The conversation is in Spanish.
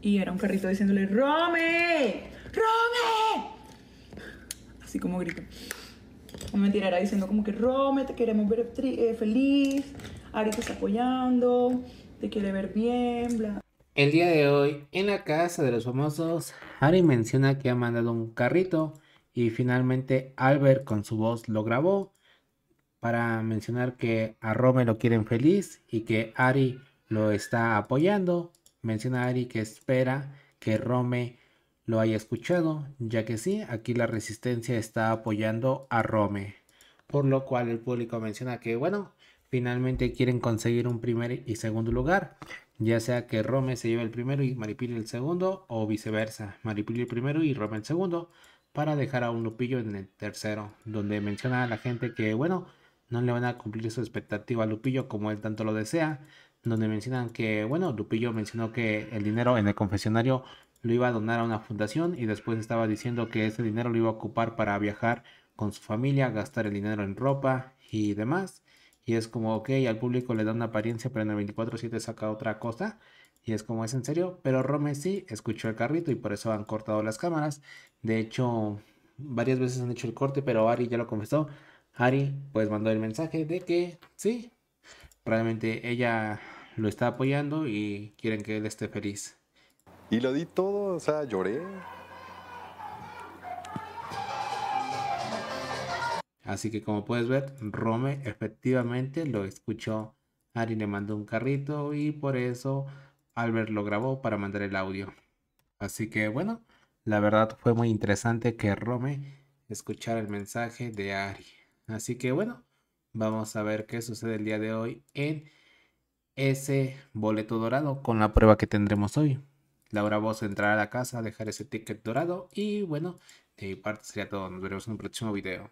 y era un carrito diciéndole, ¡Rome! ¡Rome! Así como grito. No mentira, diciendo como que, Rome, te queremos ver eh, feliz, Ari te está apoyando, te quiere ver bien, bla. El día de hoy, en la casa de los famosos, Ari menciona que ha mandado un carrito y finalmente Albert con su voz lo grabó para mencionar que a Rome lo quieren feliz y que Ari lo está apoyando menciona a Ari que espera que Rome lo haya escuchado, ya que sí, aquí la resistencia está apoyando a Rome. Por lo cual el público menciona que, bueno, finalmente quieren conseguir un primer y segundo lugar, ya sea que Rome se lleve el primero y Maripili el segundo, o viceversa, Maripili el primero y Rome el segundo, para dejar a un Lupillo en el tercero, donde menciona a la gente que, bueno, no le van a cumplir su expectativa a Lupillo como él tanto lo desea, donde mencionan que, bueno, Lupillo mencionó que el dinero en el confesionario lo iba a donar a una fundación y después estaba diciendo que ese dinero lo iba a ocupar para viajar con su familia, gastar el dinero en ropa y demás. Y es como, ok, al público le da una apariencia, pero en el 24-7 saca otra cosa. Y es como, ¿es en serio? Pero Rome sí escuchó el carrito y por eso han cortado las cámaras. De hecho, varias veces han hecho el corte, pero Ari ya lo confesó. Ari pues mandó el mensaje de que sí, Realmente ella lo está apoyando y quieren que él esté feliz. Y lo di todo, o sea, lloré. Así que como puedes ver, Rome efectivamente lo escuchó. Ari le mandó un carrito y por eso Albert lo grabó para mandar el audio. Así que bueno, la verdad fue muy interesante que Rome escuchara el mensaje de Ari. Así que bueno, Vamos a ver qué sucede el día de hoy en ese boleto dorado con la prueba que tendremos hoy. Laura vos entrar a la casa, dejar ese ticket dorado y bueno, de parte sería todo. Nos veremos en un próximo video.